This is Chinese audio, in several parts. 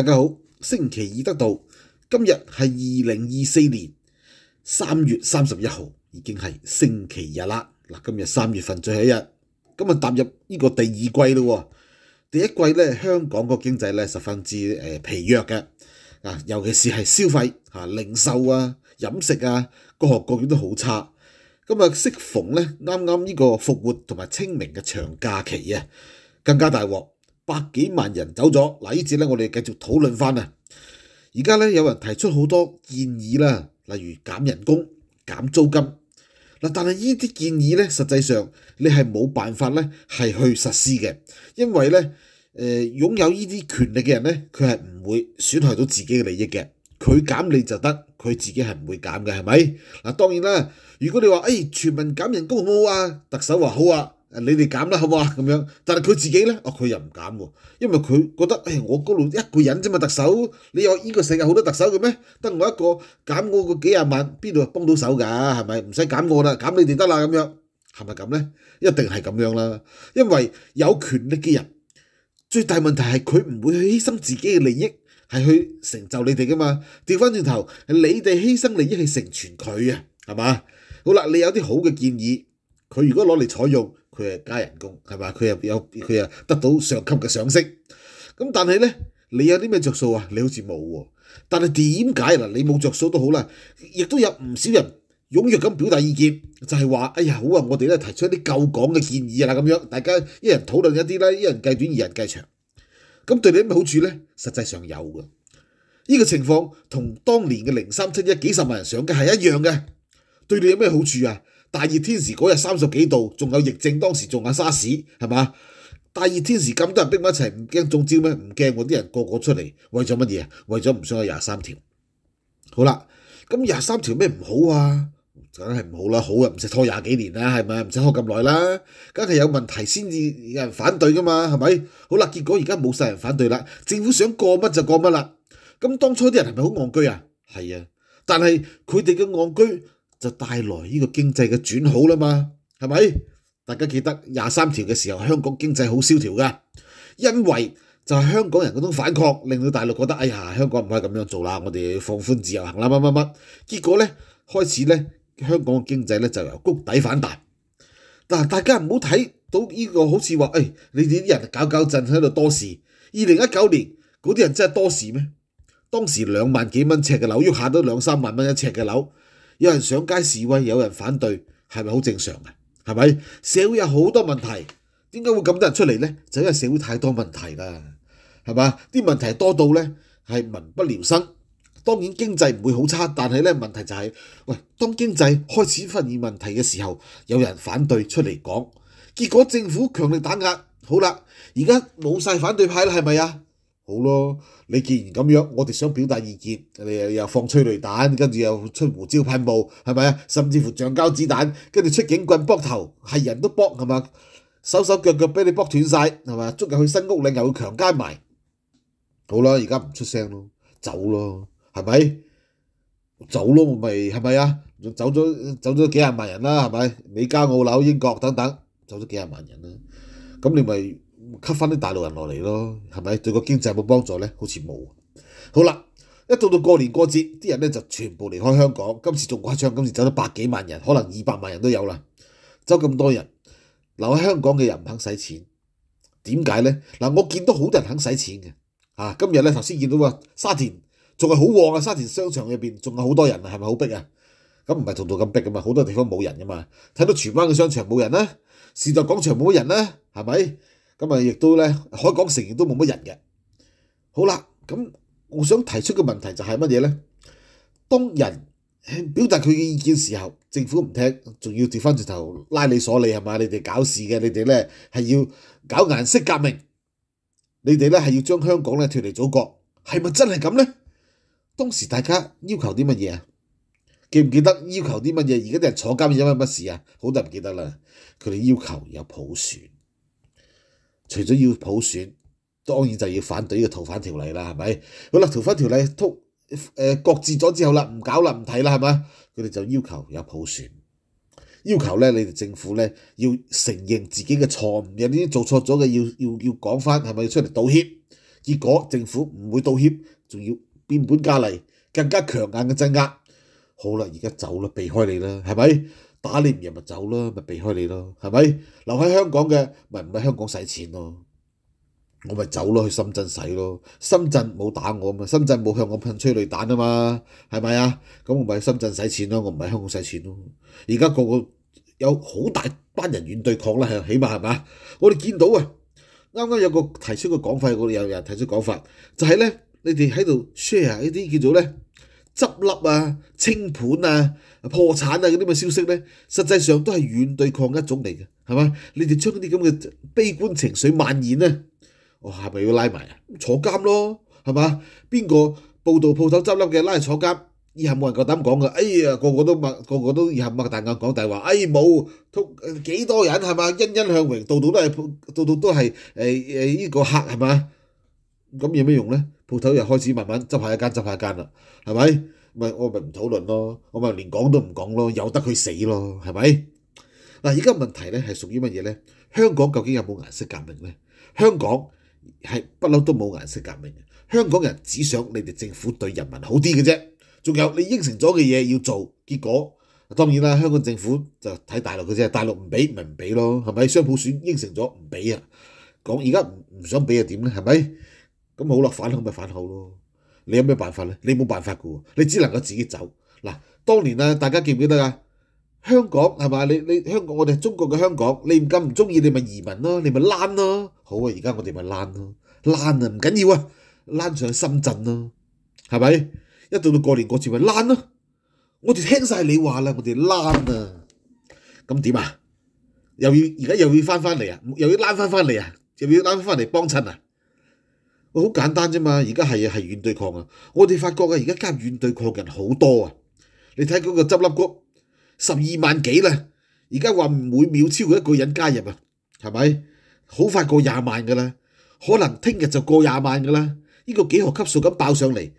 大家好，星期二得到，今日系二零二四年三月三十一号，已经系星期日啦。嗱，今日三月份最后一日，今日踏入呢个第二季咯。第一季咧，香港个经济咧十分之诶疲弱嘅，啊，尤其是系消费啊、零售啊、饮食啊，各行各业都好差。咁啊，适逢咧啱啱呢个复活同埋清明嘅长假期啊，更加大镬。百幾萬人走咗，嗱呢節咧，我哋繼續討論翻啊！而家咧，有人提出好多建議啦，例如減人工、減租金嗱，但係呢啲建議咧，實際上你係冇辦法咧係去實施嘅，因為咧誒擁有呢啲權力嘅人咧，佢係唔會損害到自己嘅利益嘅，佢減你就得，佢自己係唔會減嘅，係咪？嗱當然啦，如果你話誒全民減人工好唔好啊？特首話好啊！你哋減啦，好唔好啊？咁樣，但係佢自己咧，哦佢又唔減喎，因為佢覺得，哎，我嗰度一個人啫嘛，特首，你有呢個世界好多特首嘅咩？得我一個減我個幾廿萬，邊度幫到手㗎？係咪？唔使減我啦，減你哋得啦，咁樣係咪咁咧？一定係咁樣啦，因為有權力嘅人最大問題係佢唔會去犧牲自己嘅利益，係去成就你哋㗎嘛。調翻轉頭係你哋犧牲利益去成全佢啊，係嘛？好啦，你有啲好嘅建議，佢如果攞嚟採用。佢係加人工，係嘛？佢又有佢又得到上級嘅賞識。咁但係咧，你有啲咩着數啊？你好似冇喎。但係點解嗱？你冇着數都好啦，亦都有唔少人踴躍咁表達意見，就係話：哎呀，好啊！我哋咧提出一啲舊港嘅建議啦，咁樣大家一人討論一啲咧，一人計短，二人計長。咁對你有咩好處咧？實際上有嘅。呢個情況同當年嘅零三七一幾十萬人上嘅係一樣嘅。對你有咩好處啊？大热天时嗰日三十几度，仲有疫症，当时仲有沙士，系嘛？大热天时咁多人逼埋一齐，唔惊中招咩？唔惊喎，啲人个个出嚟，为咗乜嘢？为咗唔想有廿三条。好啦，咁廿三条咩唔好啊？梗系唔好啦，好啊，唔使拖廿几年啦，系咪？唔使拖咁耐啦，梗系有问题先至有人反对噶嘛，系咪？好啦，结果而家冇晒人反对啦，政府想过乜就过乜啦。咁当初啲人系咪好戆居啊？系啊，但系佢哋嘅戆居。就帶來呢個經濟嘅轉好啦嘛，係咪？大家記得廿三條嘅時候，香港經濟好蕭條噶，因為就係香港人嗰種反抗，令到大陸覺得，哎呀，香港唔可以咁樣做啦，我哋放寬自由行啦，乜乜乜。結果呢，開始呢，香港經濟呢就由谷底反彈。但大家唔好睇到呢個好似話，誒，你哋啲人搞搞震喺度多事。二零一九年嗰啲人真係多事咩？當時兩萬幾蚊尺嘅樓，喐下都兩三萬蚊一尺嘅樓。有人上街示威，有人反對，係咪好正常啊？係咪社會有好多問題？點解會咁多人出嚟咧？就因為社會太多問題啦，係嘛？啲問題多到咧係民不聊生。當然經濟唔會好差，但係咧問題就係，喂，當經濟開始出現問題嘅時候，有人反對出嚟講，結果政府強力打壓，好啦，而家冇晒反對派啦，係咪啊？好咯，你既然咁樣，我哋想表達意見，你又又放催淚彈，跟住又出胡椒噴霧，係咪啊？甚至乎橡膠子彈，跟住出警棍搏頭，係人都搏係嘛？手手腳腳俾你搏斷晒，係嘛？捉入去新屋你又要強姦埋，好啦，而家唔出聲咯，走咯，係咪？走咯，咪係咪啊？走咗走咗幾廿萬人啦，係咪？你家我樓英國等等，走咗幾廿萬人啦，咁你咪。吸翻啲大陸人落嚟咯，係咪對個經濟有冇幫助咧？好似冇。好啦，一到到過年過節，啲人咧就全部離開香港。今次仲誇張，今次走咗百幾萬人，可能二百萬人都有啦。走咁多人留喺香港嘅人唔肯使錢，點解咧？嗱，我見到好多人肯使錢嘅啊。今日咧頭先見到啊，沙田仲係好旺啊，沙田商場入邊仲有好多人啊，係咪好逼啊？咁唔係度度咁逼噶嘛，好多地方冇人噶嘛。睇到荃灣嘅商場冇人啦，時代廣場冇人啦，係咪？咁啊，亦都咧，海港城亦都冇乜人嘅。好啦，咁我想提出嘅問題就係乜嘢咧？當人表達佢嘅意見時候，政府唔聽，仲要掉翻轉頭拉你所你係嘛？你哋搞事嘅，你哋咧係要搞顏色革命，你哋咧係要將香港咧脱離祖國，係咪真係咁咧？當時大家要求啲乜嘢啊？記唔記得要求啲乜嘢？而家啲人坐監因為乜事啊？好多唔記得啦。佢哋要求有普選。除咗要普選，當然就要反對呢個逃犯條例啦，係咪？好啦，逃犯條例通誒擱置咗之後啦，唔搞啦，唔睇啦，係咪佢哋就要求有普選，要求咧，你哋政府咧要承認自己嘅錯誤，有啲做錯咗嘅要要要講翻，係咪要出嚟道歉？結果政府唔會道歉，仲要變本加厲，更加強硬嘅鎮壓。好啦，而家走啦，避開你啦，係咪？打你唔入咪走咯，咪避開你咯，係咪？留喺香港嘅，咪唔喺香港使錢咯。我咪走咯，去深圳使咯。深圳冇打我啊嘛，深圳冇向我噴催淚彈啊嘛，係咪啊？咁我咪深圳使錢咯，我唔喺香港使錢咯。而家個個有好大班人遠對抗啦，係，起碼係嘛？我哋見到啊，啱啱有個提出個講法，我哋有人提出講法，就係咧，你哋喺度 share 呢啲叫做咧。執笠啊、清盤啊、破產啊嗰啲咁嘅消息咧，實際上都係軟對抗一種嚟嘅，係嘛？你哋將啲咁嘅悲觀情緒蔓延咧，我係咪要拉埋啊？坐監咯，係嘛？邊個報道鋪頭執笠嘅拉嚟坐監？以後冇人夠膽講嘅，哎呀，個個都擘個個都以後擘大眼講大話，哎冇，幾多人係嘛？欣欣向榮，度度都係度度都係誒誒依個客係嘛？咁有咩用咧？鋪頭又開始慢慢執下一間執下一間啦，係咪？咪我咪唔討論咯，我咪連講都唔講咯，由得佢死咯，係咪？嗱，而家問題咧係屬於乜嘢咧？香港究竟有冇顏色革命咧？香港係不嬲都冇顏色革命，香港人只想你哋政府對人民好啲嘅啫。仲有你應承咗嘅嘢要做，結果當然啦，香港政府就睇大陸嘅啫，大陸唔俾咪唔俾咯，係咪？商普選應承咗唔俾啊，講而家唔唔想俾又點咧？係咪？咁好啦，反口咪反口咯，你有咩辦法咧？你冇辦法噶，喎，你只能夠自己走。嗱，當年啊，大家記唔記得啊？香港係嘛？你你香港，我哋中國嘅香港，你唔咁唔中意，你咪移民咯，你咪躝咯。好啊，而家我哋咪躝咯，躝啊唔緊要啊，躝上深圳咯，係咪？一到到過年过节咪躝咯，我哋聽晒你話啦，我哋躝啊，咁點啊？又要而家又要翻翻嚟啊，又要躝翻翻嚟啊，又要躝翻嚟幫襯啊？好簡單啫嘛！而家係係遠對抗啊！我哋發覺啊，而家加遠對抗人好多啊！你睇嗰個執笠谷，十二萬幾啦！而家話每秒超過一個人加入啊，係咪？好快過廿萬噶啦，可能聽日就過廿萬噶啦！呢個幾何級數咁爆上嚟，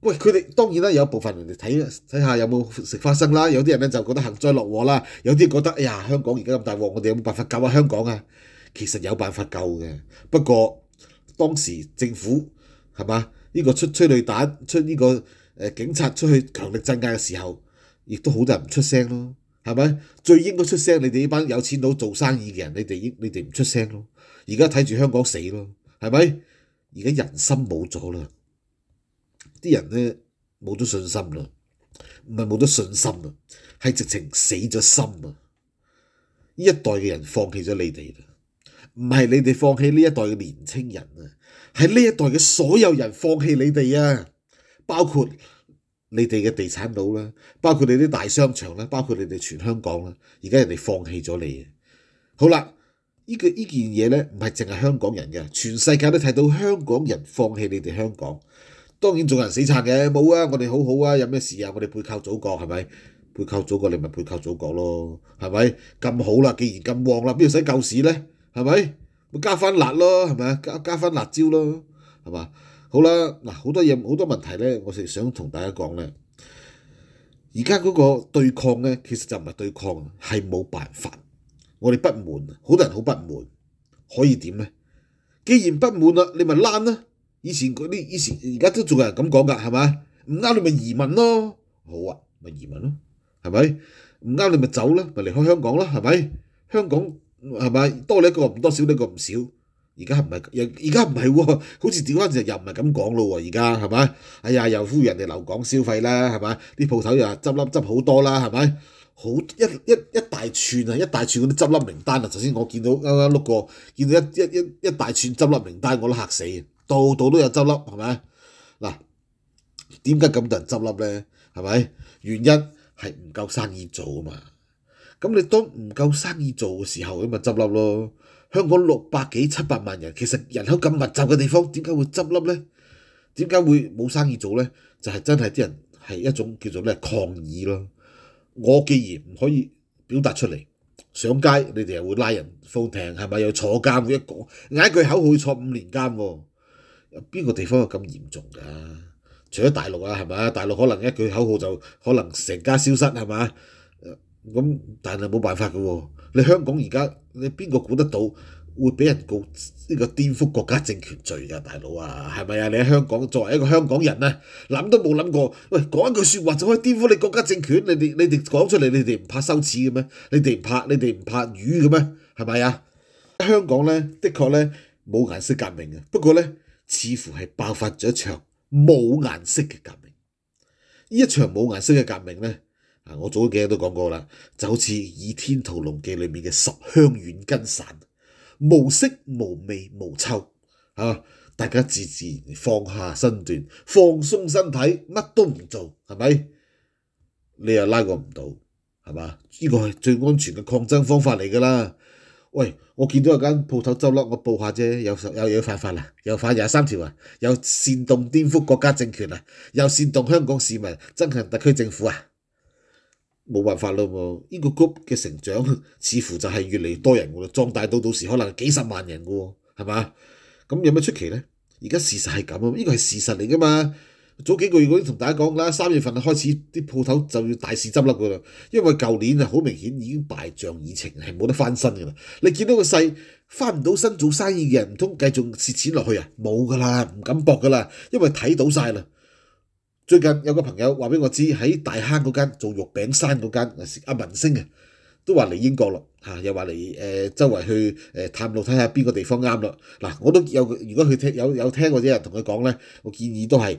喂！佢哋當然啦，有部分人哋睇睇下有冇食花生啦，有啲人咧就覺得幸災樂禍啦，有啲覺得哎呀，香港而家咁大禍，我哋有冇辦法救下香港啊？其實有辦法救嘅，不過。當時政府係嘛？呢個出催淚彈、出呢個警察出去強力鎮壓嘅時候，亦都好多人唔出聲咯，係咪？最應該出聲，你哋呢班有錢佬、做生意嘅人，你哋應你哋唔出聲咯。而家睇住香港死咯，係咪？而家人心冇咗啦，啲人咧冇咗信心啦，唔係冇咗信心啊，係直情死咗心啊！呢一代嘅人放棄咗你哋。唔係你哋放棄呢一代嘅年青人啊，係呢一代嘅所有人放棄你哋啊，包括你哋嘅地產佬啦，包括你啲大商場啦，包括你哋全香港啦，而家人哋放棄咗你。好啦，呢个呢件嘢咧，唔係淨係香港人嘅，全世界都睇到香港人放棄你哋香港。當然仲有人死撑嘅，冇啊，我哋好好啊，有咩事啊？我哋背靠祖國係咪？背靠祖國你咪背靠祖國咯，係咪？咁好啦，既然咁旺啦，邊度使救市咧？系咪？咪加翻辣咯，系咪啊？加加翻辣椒咯，系嘛？好啦，嗱，好多嘢，好多問題咧，我哋想同大家講咧。而家嗰個對抗咧，其實就唔係對抗，係冇辦法。我哋不滿，好多人好不滿，可以點咧？既然不滿啦，你咪攔啦。以前嗰啲，以前而家都仲有人咁講噶，係咪？唔啱你咪移民咯，好啊，咪移民咯，係咪？唔啱你咪走啦，咪離開香港啦，係咪？香港。系咪多你一个唔多少，你一个唔少。而家系唔系又而家唔系喎，好似調翻轉又唔係咁講咯喎。而家係咪？哎呀，又呼人哋流港消費啦，係咪？啲鋪頭又執笠執好多啦，係咪？好一一一大串啊，一大串嗰啲執笠名單啊。頭先我見到啱啱碌過，見到一一一一大串執笠名單，我都嚇死到度度都有執笠，係咪？嗱，點解咁多人執笠咧？係咪原因係唔夠生意做啊嘛？咁你當唔夠生意做嘅時候，咁咪執笠咯？香港六百幾七百萬人，其實人口咁密集嘅地方，點解會執笠呢？點解會冇生意做呢？就係真係啲人係一種叫做咩抗議咯。我既然唔可以表達出嚟，上街你哋又會拉人放艇，係咪又坐監？一講嗌句口號坐五年監喎，邊個地方有咁嚴重㗎？除咗大陸啊，係咪啊？大陸可能一句口號就可能成家消失，係咪咁但係冇辦法嘅喎，你香港而家你邊個估得到會俾人告呢個顛覆國家政權罪啊，大佬啊，係咪啊？你喺香港作為一個香港人咧，諗都冇諗過，喂講一句説話就可以顛覆你國家政權，你哋你哋講出嚟，你哋唔怕羞恥嘅咩？你哋唔怕你哋唔怕魚嘅咩？係咪啊？香港咧，的確咧冇顏色革命嘅，不過咧似乎係爆發咗一場冇顏色嘅革命，呢一場冇顏色嘅革命咧。我早幾日都講過啦，就好似《倚天屠龍記》裏面嘅十香軟筋散，無色無味無臭，啊，大家自自然放下身段，放鬆身體，乜都唔做，係咪？你又拉我唔到，係嘛？呢個係最安全嘅抗爭方法嚟㗎啦。喂，我見到有間鋪頭周笠，我報下啫。有有嘢犯法啦，又犯廿三條啊，又煽動顛覆國家政權啊，又煽動香港市民憎恨特區政府啊。冇辦法咯喎！呢個 group 嘅成長似乎就係越嚟越多人喎，壯大到到時可能幾十萬人喎，係嘛？咁有咩出奇呢？而家事實係咁啊，呢個係事實嚟噶嘛？早幾個月我已經同大家講啦，三月份開始啲鋪頭就要大肆執笠噶啦，因為舊年啊好明顯已經敗仗已情，係冇得翻身噶啦。你見到個勢翻唔到身做生意嘅人，唔通繼續蝕錢落去啊？冇噶啦，唔敢搏噶啦，因為睇到晒啦。最近有個朋友話俾我知喺大坑嗰間做肉餅山嗰間阿文星啊，都話嚟英國咯嚇，又話嚟誒周圍去誒探路睇下邊個地方啱咯。嗱，我都有，如果佢聽有有聽啲人同佢講咧，我建議都係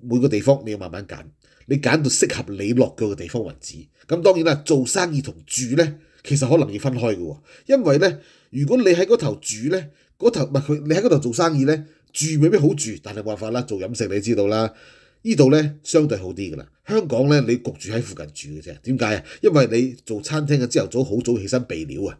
每個地方你要慢慢揀，你揀到適合你落腳嘅地方為止。咁當然啦，做生意同住咧其實可能要分開嘅喎，因為咧如果你喺嗰頭住咧，嗰頭唔係佢你喺嗰度做生意咧住未必好住，但係冇辦法啦，做飲食你知道啦。呢度咧相對好啲㗎啦，香港咧你焗住喺附近住嘅啫，點解啊？因為你做餐廳嘅朝頭早好早起身備料啊！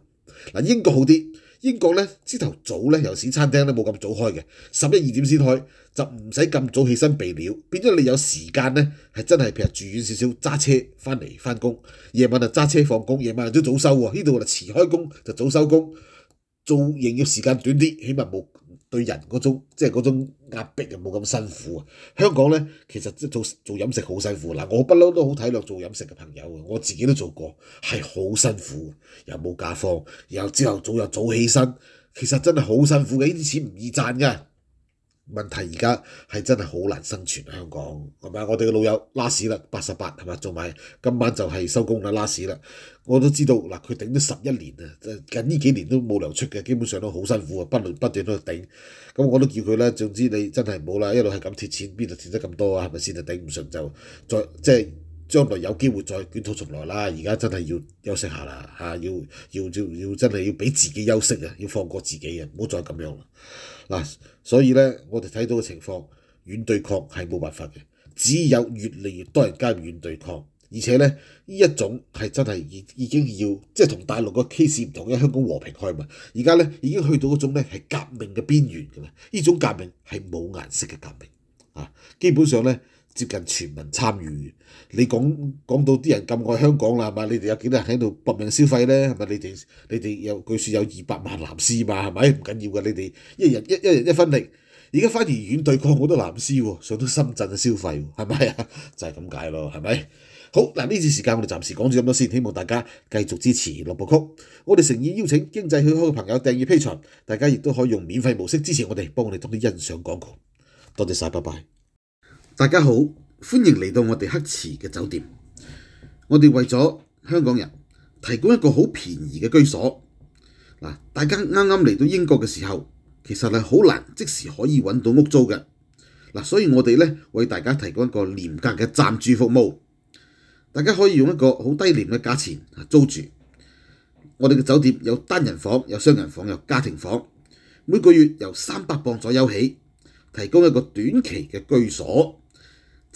嗱，英國好啲，英國咧朝頭早咧由少餐廳咧冇咁早開嘅，十一二點先開，就唔使咁早起身備料，變咗你有時間咧係真係譬如住遠少少揸車翻嚟翻工，夜晚就揸車放工，夜晚都早收喎。呢度我就遲開工就早收工，做營業時間短啲，起碼冇。對人嗰種即係嗰種壓迫又冇咁辛苦啊！香港咧其實即做做飲食好辛苦嗱，我不嬲都好體諒做飲食嘅朋友啊！我自己都做過，係好辛苦，又冇假放，然後朝頭早又早起身，其實真係好辛苦嘅，啲錢唔易賺㗎。問題而家係真係好難生存，香港。同咪我哋嘅老友拉屎啦，八十八係咪？仲埋今晚就係收工啦，拉屎啦。我都知道嗱，佢頂咗十一年啊，近呢幾年都冇流出嘅，基本上都好辛苦啊，不斷不斷都頂。咁我都叫佢咧，總之你真係好啦，一路係咁貼錢，邊度貼得咁多啊？係咪先啊？頂唔順就再即係。將來有機會再卷土重來啦！而家真係要休息下啦，嚇要要要要真係要俾自己休息啊，要放過自己啊，唔好再咁樣啦！嗱，所以咧，我哋睇到嘅情況，軟對抗係冇辦法嘅，只有越嚟越多人加入軟對抗，而且咧，呢一種係真係已已經要，即係同大陸個 case 唔同，因香港和平開嘛，而家咧已經去到嗰種咧係革命嘅邊緣㗎啦，呢種革命係冇顏色嘅革命，啊，基本上咧。接近全民參與。你講講到啲人咁愛香港啦，係嘛？你哋有幾多人喺度搏命消費咧？係咪？你哋你哋有據説有二百萬藍絲嘛？係咪？唔緊要嘅，你哋一人一一人一分力。而家反而遠對抗好多藍絲喎，上到深圳消費，係咪啊？就係咁解咯，係咪？好嗱，呢次時間我哋暫時講住咁多先，希望大家繼續支持樂部曲。我哋誠意邀請經濟許可嘅朋友訂義披場，大家亦都可以用免費模式支持我哋，幫我哋多啲欣賞廣告。多謝曬，拜拜。大家好，欢迎嚟到我哋黑池嘅酒店。我哋为咗香港人提供一个好便宜嘅居所。嗱，大家啱啱嚟到英国嘅时候，其实系好难即时可以揾到屋租嘅。嗱，所以我哋咧为大家提供一个廉价嘅暂住服务。大家可以用一个好低廉嘅价钱租住。我哋嘅酒店有单人房、有双人房、有家庭房，每个月由三百磅左右起，提供一个短期嘅居所。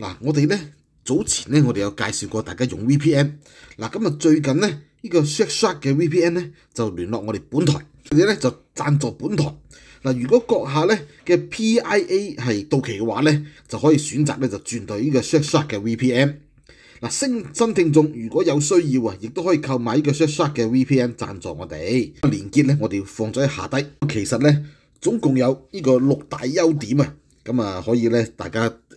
嗱，我哋咧早前咧，我哋有介紹過大家用 VPN。嗱，咁啊最近咧，呢個 s h a k Shack 嘅 VPN 咧就聯絡我哋本台，佢哋咧就贊助本台。嗱，如果閣下咧嘅 PIA 係到期嘅話咧，就可以選擇咧就轉到呢個 s h a k Shack 嘅 VPN。嗱，新新聽眾如果有需要啊，亦都可以購買呢個 s h a k Shack 嘅 VPN 贊助我哋。連結咧，我哋放咗喺下低。其實咧，總共有呢個六大優點啊，咁啊可以咧大家。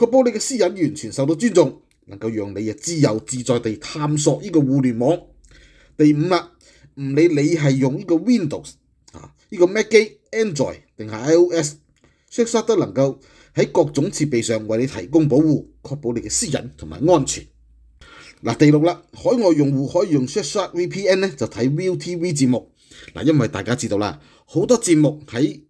确保你嘅私隱完全受到尊重，能夠讓你啊自由自在地探索呢個互聯網。第五啦，唔理你係用呢個 Windows 啊，呢個 Mac 机、Android 定係 i o s s h a h o t 都能夠喺各種設備上為你提供保護，確保你嘅私隱同埋安全。嗱，第六啦，海外用户可以用 s h a h o t VPN 咧，就睇 ViuTV 節目。嗱，因為大家知道啦，好多節目喺